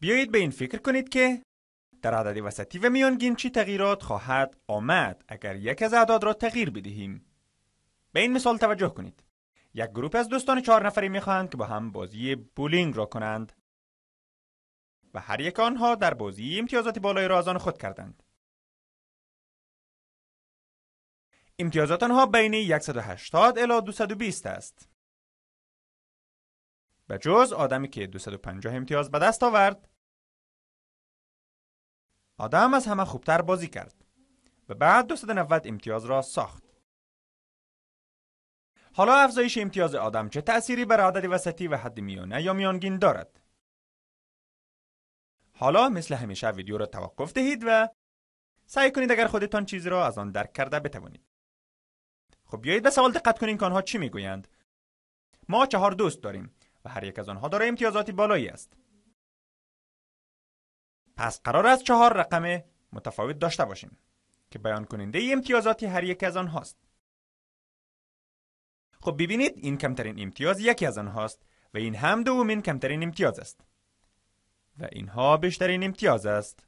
بیایید به این فکر کنید که در عدد وسطی و میانگین چی تغییرات خواهد آمد اگر یک از اعداد را تغییر بدهیم به این مثال توجه کنید یک گروه از دوستان چهار نفری میخواهند که با هم بازی بولینگ را کنند و هر یک آنها در بازی امتیازات بالای را از آن خود کردند امتیازات آنها بین 180 الی 220 است به جز آدمی که 250 امتیاز به دست آورد آدم از همه خوبتر بازی کرد و بعد 290 امتیاز را ساخت حالا افزایش امتیاز آدم چه تأثیری بر عدد وسطی و حد میانه یا میانگین دارد؟ حالا مثل همیشه ویدیو را توقف دهید و سعی کنید اگر خودتان چیزی را از آن درک کرده بتوانید. خب بیایید به سوال دقت کنید که آنها چی میگویند. ما چهار دوست داریم. هر یک از آنها داره امتیازاتی بالایی است. پس قرار است چهار رقم متفاوت داشته باشیم که بیان کننده امتیازاتی هر یک از آنهاست. خب ببینید این کمترین امتیاز یکی از آنهاست و این هم دومین کمترین امتیاز است. و اینها بیشترین امتیاز است.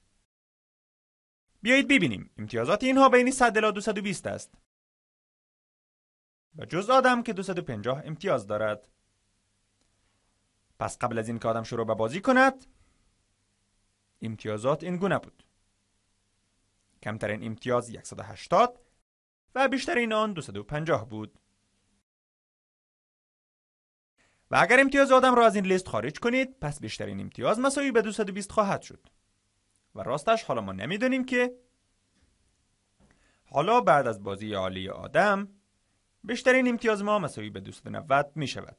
بیایید ببینیم امتیازات اینها بین 100 الی 220 است. و جز آدم که 250 امتیاز دارد. پس قبل از این که آدم شروع به بازی کند امتیازات این گونه بود کمترین امتیاز 180 و بیشترین آن 250 بود و اگر امتیاز آدم را از این لیست خارج کنید پس بیشترین امتیاز مساوی به 220 خواهد شد و راستش حالا ما نمیدانیم که حالا بعد از بازی عالی آدم بیشترین امتیاز ما مساوی به 290 می شود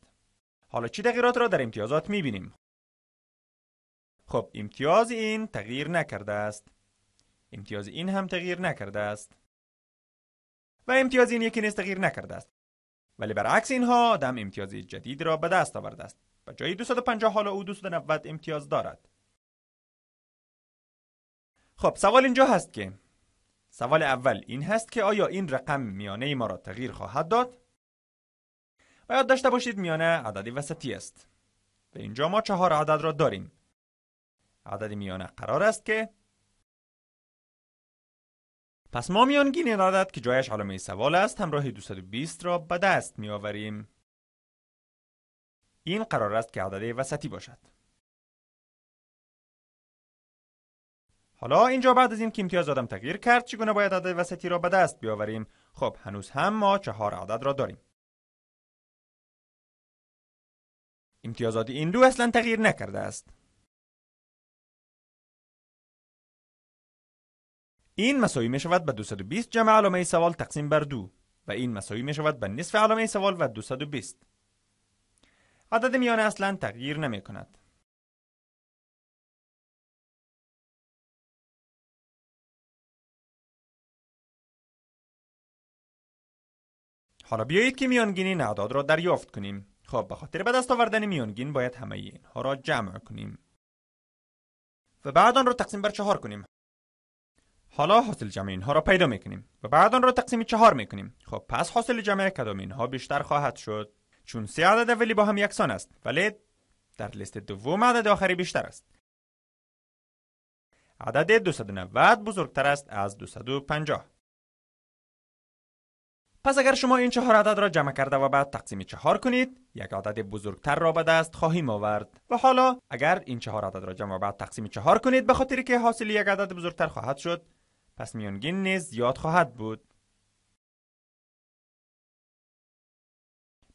حالا چی تغییرات را در امتیازات میبینیم؟ خب امتیاز این تغییر نکرده است. امتیاز این هم تغییر نکرده است. و امتیاز این یکی نیست تغییر نکرده است. ولی برعکس اینها آدم امتیاز جدید را به دست آورده است. به جای 250 حالا او 290 امتیاز دارد. خب سوال اینجا هست که سوال اول این هست که آیا این رقم میانه ای ما را تغییر خواهد داد؟ باید داشته باشید میانه عددی وسطی است. به اینجا ما چهار عدد را داریم. عدد میانه قرار است که پس ما میانگین این عدد که جایش علامه سوال است همراه 220 را به دست می آوریم. این قرار است که عدد وسطی باشد. حالا اینجا بعد از این که امتیاز آدم تغییر کرد چگونه باید عدد وسطی را به دست بیاوریم؟ خب هنوز هم ما چهار عدد را داریم. امتیازات این دو اصلا تغییر نکرده است. این مساوی می شود به 220 جمع علامه سوال تقسیم بر دو و این مساوی می شود به نصف علامه سوال و 220. عدد میانه اصلا تغییر نمی کند. حالا بیایید که میانگینی اعداد را دریافت کنیم. خب به خاطر به دست آوردن میانگین باید همه اینها را جمع کنیم و بعد آن را تقسیم بر چهار کنیم حالا حاصل جمع اینها را پیدا میکنیم و بعد آن را تقسیم چهار میکنیم خب پس حاصل جمع کدام اینها بیشتر خواهد شد چون سه عدد اولی با هم یکسان است ولی در لیست دوم عدد آخری بیشتر است عدد 290 بزرگتر است از 250 پس اگر شما این چهار عدد را جمع کرده و بعد تقسیم چهار کنید یک عدد بزرگتر را به دست خواهیم آورد و حالا اگر این چهار عدد را جمع و بعد تقسیم چهار کنید به خاطر که حاصل یک عدد بزرگتر خواهد شد پس میانگین نیز زیاد خواهد بود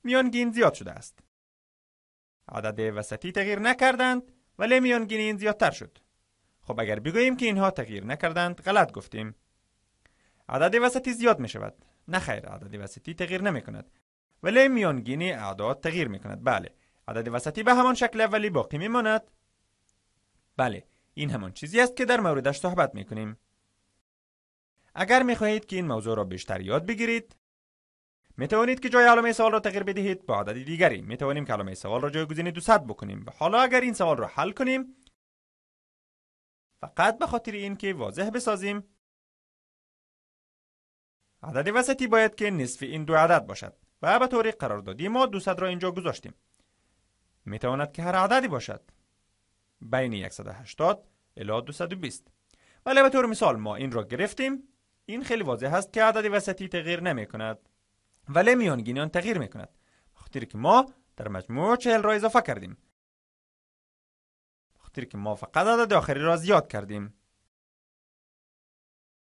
میانگین زیاد شده است عدد وسطی تغییر نکردند ولی میانگین این زیادتر شد خب اگر بگوییم که اینها تغییر نکردند غلط گفتیم عدد وسطی زیاد می شود نه عدد وسطی تغییر نمی کند ولی میانگین اعداد تغییر می کند بله عدد وسطی به همان شکل اولی باقی می ماند بله این همان چیزی است که در موردش صحبت می کنیم اگر می خواهید که این موضوع را بیشتر یاد بگیرید می توانید که جای علامه سوال را تغییر بدهید با عدد دیگری می توانیم که علامه سوال را جایگزین 200 بکنیم حالا اگر این سوال را حل کنیم فقط به خاطر اینکه واضح بسازیم عدد وسطی باید که نصف این دو عدد باشد و به طور دادی ما 200 را اینجا گذاشتیم می تواند که هر عددی باشد بین 180 الی 220 ولی به طور مثال ما این را گرفتیم این خیلی واضح است که عدد وسطی تغییر نمی کند ولی میانگین آن تغییر می کند خاطر که ما در مجموع 40 را اضافه کردیم خاطر که ما فقط عدد آخری را زیاد کردیم